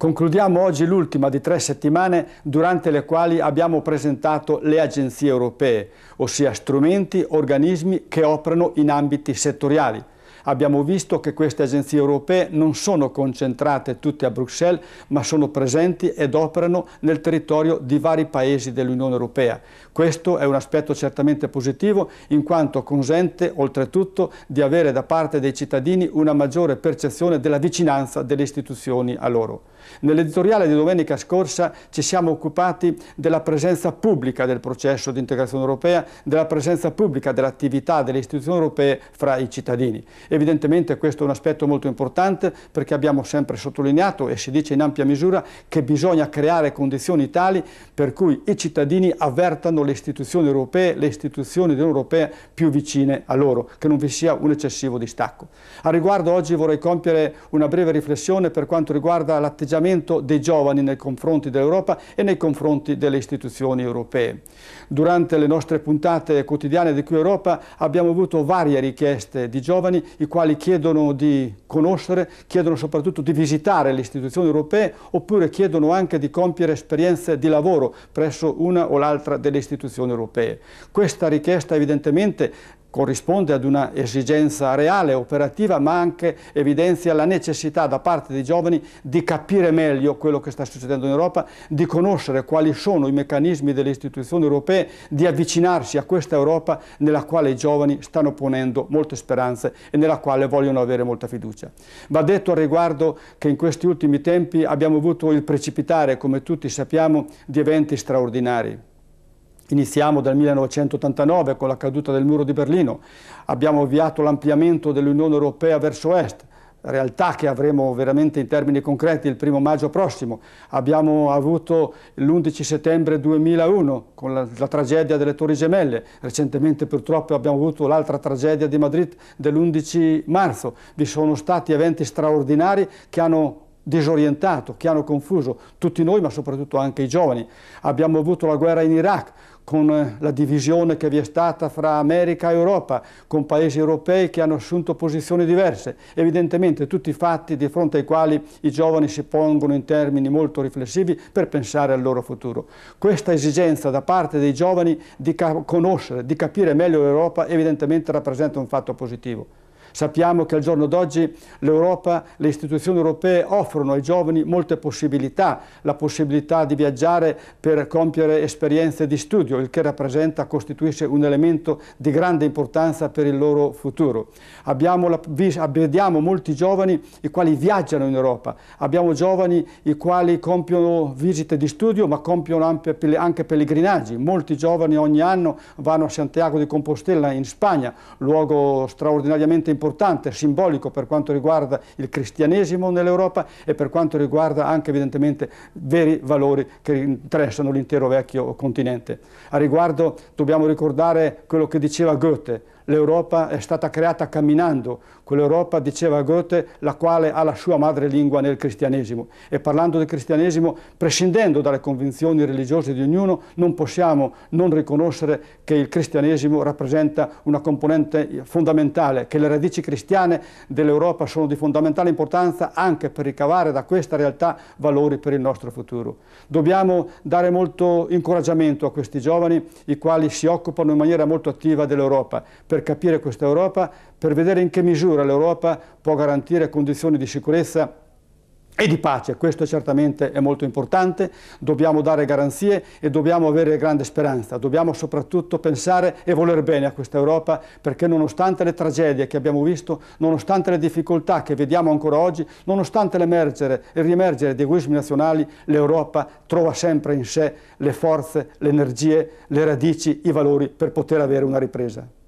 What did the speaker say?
Concludiamo oggi l'ultima di tre settimane durante le quali abbiamo presentato le agenzie europee, ossia strumenti, organismi che operano in ambiti settoriali. Abbiamo visto che queste agenzie europee non sono concentrate tutte a Bruxelles, ma sono presenti ed operano nel territorio di vari paesi dell'Unione Europea. Questo è un aspetto certamente positivo in quanto consente oltretutto di avere da parte dei cittadini una maggiore percezione della vicinanza delle istituzioni a loro. Nell'editoriale di domenica scorsa ci siamo occupati della presenza pubblica del processo di integrazione europea, della presenza pubblica dell'attività delle istituzioni europee fra i cittadini Evidentemente questo è un aspetto molto importante perché abbiamo sempre sottolineato e si dice in ampia misura che bisogna creare condizioni tali per cui i cittadini avvertano le istituzioni europee, le istituzioni europee più vicine a loro, che non vi sia un eccessivo distacco. A riguardo oggi vorrei compiere una breve riflessione per quanto riguarda l'atteggiamento dei giovani nei confronti dell'Europa e nei confronti delle istituzioni europee. Durante le nostre puntate quotidiane di Qui Europa abbiamo avuto varie richieste di giovani i quali chiedono di conoscere, chiedono soprattutto di visitare le istituzioni europee oppure chiedono anche di compiere esperienze di lavoro presso una o l'altra delle istituzioni europee. Questa richiesta evidentemente corrisponde ad una esigenza reale, operativa, ma anche evidenzia la necessità da parte dei giovani di capire meglio quello che sta succedendo in Europa, di conoscere quali sono i meccanismi delle istituzioni europee, di avvicinarsi a questa Europa nella quale i giovani stanno ponendo molte speranze e nella quale vogliono avere molta fiducia. Va detto al riguardo che in questi ultimi tempi abbiamo avuto il precipitare, come tutti sappiamo, di eventi straordinari Iniziamo dal 1989 con la caduta del muro di Berlino, abbiamo avviato l'ampliamento dell'Unione Europea verso est, realtà che avremo veramente in termini concreti il primo maggio prossimo. Abbiamo avuto l'11 settembre 2001 con la, la tragedia delle Torri Gemelle, recentemente purtroppo abbiamo avuto l'altra tragedia di Madrid dell'11 marzo. Vi sono stati eventi straordinari che hanno disorientato, che hanno confuso tutti noi ma soprattutto anche i giovani. Abbiamo avuto la guerra in Iraq con eh, la divisione che vi è stata fra America e Europa, con paesi europei che hanno assunto posizioni diverse, evidentemente tutti fatti di fronte ai quali i giovani si pongono in termini molto riflessivi per pensare al loro futuro. Questa esigenza da parte dei giovani di conoscere, di capire meglio l'Europa, evidentemente rappresenta un fatto positivo. Sappiamo che al giorno d'oggi l'Europa, le istituzioni europee offrono ai giovani molte possibilità, la possibilità di viaggiare per compiere esperienze di studio, il che rappresenta, costituisce un elemento di grande importanza per il loro futuro. La, vediamo molti giovani i quali viaggiano in Europa, abbiamo giovani i quali compiono visite di studio ma compiono anche, anche pellegrinaggi, molti giovani ogni anno vanno a Santiago di Compostela in Spagna, luogo straordinariamente veramente importante, simbolico per quanto riguarda il cristianesimo nell'Europa e per quanto riguarda anche evidentemente veri valori che interessano l'intero vecchio continente. A riguardo dobbiamo ricordare quello che diceva Goethe, l'Europa è stata creata camminando, quell'Europa, diceva Goethe, la quale ha la sua madrelingua nel cristianesimo. E parlando del cristianesimo, prescindendo dalle convinzioni religiose di ognuno, non possiamo non riconoscere che il cristianesimo rappresenta una componente fondamentale, che le radici cristiane dell'Europa sono di fondamentale importanza anche per ricavare da questa realtà valori per il nostro futuro. Dobbiamo dare molto incoraggiamento a questi giovani, i quali si occupano in maniera molto attiva dell'Europa, per capire questa Europa, per vedere in che misura l'Europa può garantire condizioni di sicurezza e di pace, questo certamente è molto importante, dobbiamo dare garanzie e dobbiamo avere grande speranza, dobbiamo soprattutto pensare e voler bene a questa Europa perché nonostante le tragedie che abbiamo visto, nonostante le difficoltà che vediamo ancora oggi, nonostante l'emergere e riemergere di egoismi nazionali, l'Europa trova sempre in sé le forze, le energie, le radici, i valori per poter avere una ripresa.